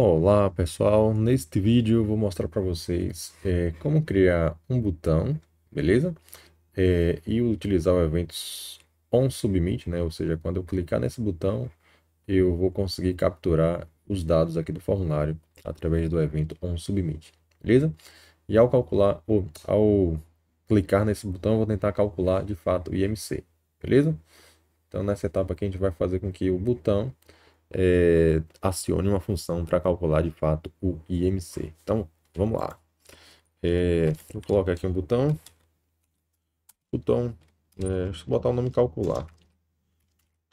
Olá pessoal, neste vídeo eu vou mostrar para vocês é, como criar um botão, beleza? É, e utilizar o evento onSubmit, né? ou seja, quando eu clicar nesse botão eu vou conseguir capturar os dados aqui do formulário através do evento onSubmit, beleza? E ao calcular, ou, ao clicar nesse botão eu vou tentar calcular de fato o IMC, beleza? Então nessa etapa aqui a gente vai fazer com que o botão é, acione uma função para calcular de fato o IMC. Então, vamos lá. É, vou colocar aqui um botão. Botão. É, deixa eu botar o nome calcular.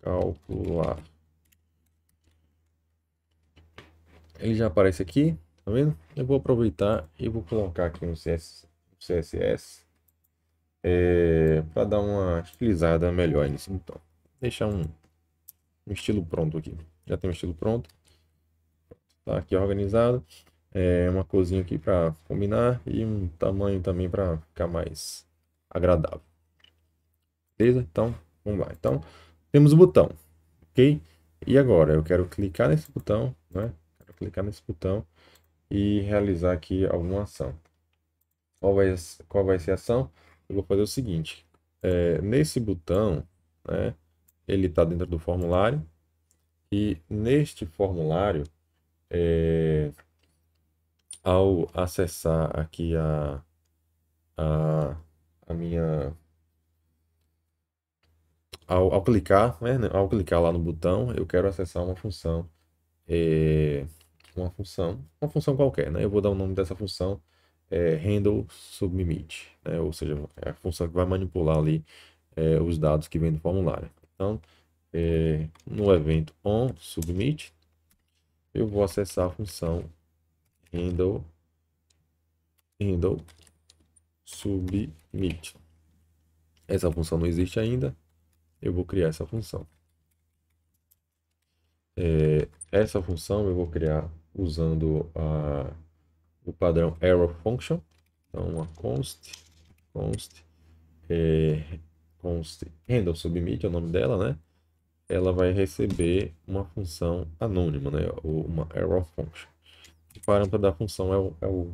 Calcular. Ele já aparece aqui, tá vendo? Eu vou aproveitar e vou colocar aqui um CSS, CSS é, para dar uma estilizada melhor nesse Então, deixar um um estilo pronto aqui. Já tem um estilo pronto. Tá aqui organizado. É uma cozinha aqui para combinar e um tamanho também para ficar mais agradável. Beleza? Então, vamos lá. Então, temos o botão, ok? E agora, eu quero clicar nesse botão, né? Quero clicar nesse botão e realizar aqui alguma ação. Qual vai, qual vai ser a ação? Eu vou fazer o seguinte. É, nesse botão, né? ele está dentro do formulário e neste formulário, é, ao acessar aqui a, a, a minha ao, ao, clicar, né, né, ao clicar lá no botão, eu quero acessar uma função, é, uma função, uma função qualquer, né? Eu vou dar o nome dessa função é, handle submit, né? Ou seja, é a função que vai manipular ali é, os dados que vem do formulário. Então, é, no evento on submit, eu vou acessar a função handle, handle submit. Essa função não existe ainda, eu vou criar essa função. É, essa função eu vou criar usando a, o padrão error function, então uma const, const é, conste handle submit, é o nome dela, né? Ela vai receber uma função anônima, né? Ou uma error function. O parâmetro da função é o, é o,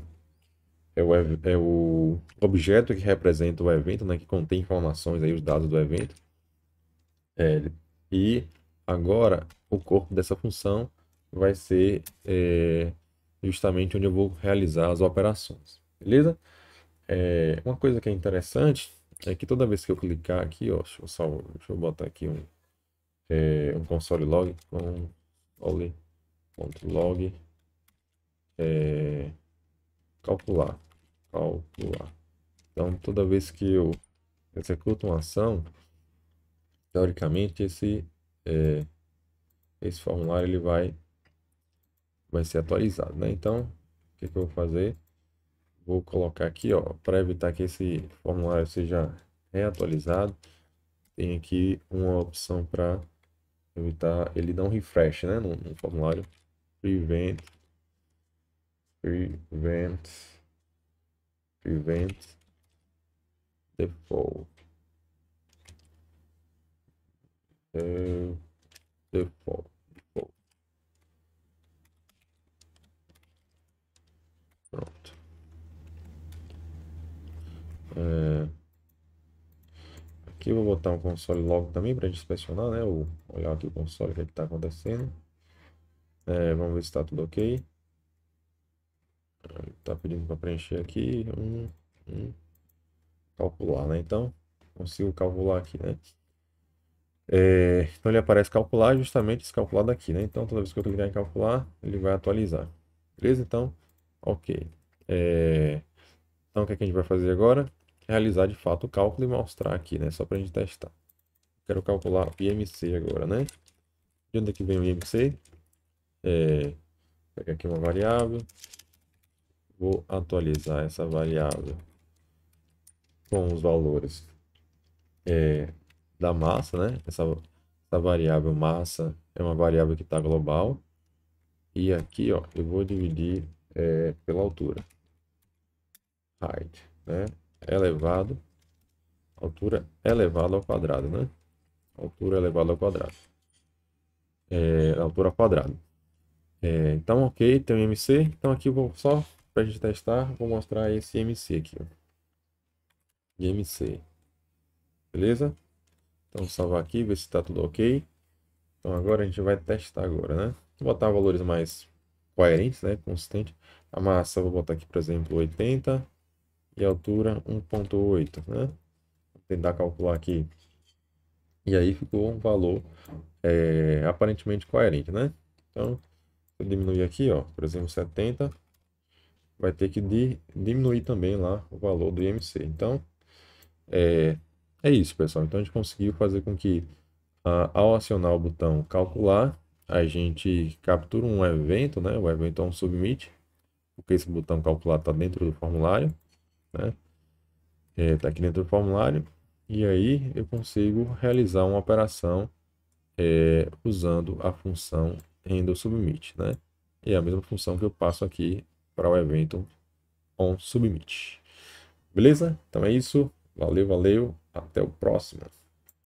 é o, é o objeto que representa o evento, né? Que contém informações aí, os dados do evento. É, e agora o corpo dessa função vai ser é, justamente onde eu vou realizar as operações, beleza? É, uma coisa que é interessante é que toda vez que eu clicar aqui, ó, deixa eu, só, deixa eu botar aqui um, é, um console log, um então, only.log, é, calcular, calcular. Então, toda vez que eu executo uma ação, teoricamente, esse, é, esse formulário ele vai, vai ser atualizado, né? Então, o que, que eu vou fazer? vou colocar aqui, ó, para evitar que esse formulário seja reatualizado, tem aqui uma opção para evitar ele dar um refresh, né, no, no formulário prevent prevent prevent default é, default É... Aqui eu vou botar um console logo também para a gente inspecionar, né? Ou olhar aqui o console, o que é está acontecendo. É, vamos ver se está tudo ok. Está pedindo para preencher aqui. Um, um. Calcular, né? Então, consigo calcular aqui, né? É, então ele aparece calcular, justamente esse calculado aqui, né? Então toda vez que eu clicar em calcular, ele vai atualizar. Beleza? Então, ok. É, então o que, é que a gente vai fazer agora? realizar de fato o cálculo e mostrar aqui, né? Só para a gente testar. Quero calcular o IMC agora, né? De onde é que vem o IMC? É, pegar aqui uma variável. Vou atualizar essa variável com os valores é, da massa, né? Essa, essa variável massa é uma variável que está global. E aqui, ó, eu vou dividir é, pela altura. Height, né? elevado, altura elevada ao quadrado, né? Altura elevada ao quadrado. É, altura ao quadrado. É, então, ok, tem um MC. Então, aqui vou só para a gente testar, vou mostrar esse MC aqui. Ó. MC. Beleza? Então, salvar aqui, ver se está tudo ok. Então, agora a gente vai testar agora, né? Vou botar valores mais coerentes, né? Consistente. A massa, vou botar aqui, por exemplo, 80 e altura 1.8, né? Vou tentar calcular aqui. E aí ficou um valor é, aparentemente coerente, né? Então, eu diminuir aqui, ó, por exemplo, 70, vai ter que di diminuir também lá o valor do IMC. Então, é, é isso, pessoal. Então, a gente conseguiu fazer com que, ah, ao acionar o botão calcular, a gente captura um evento, né? O evento é um submit, porque esse botão calcular está dentro do formulário né? É, tá aqui dentro do formulário. E aí eu consigo realizar uma operação é, usando a função endoSubmit, né? E é a mesma função que eu passo aqui para o evento onSubmit. Beleza? Então é isso. Valeu, valeu. Até o próximo.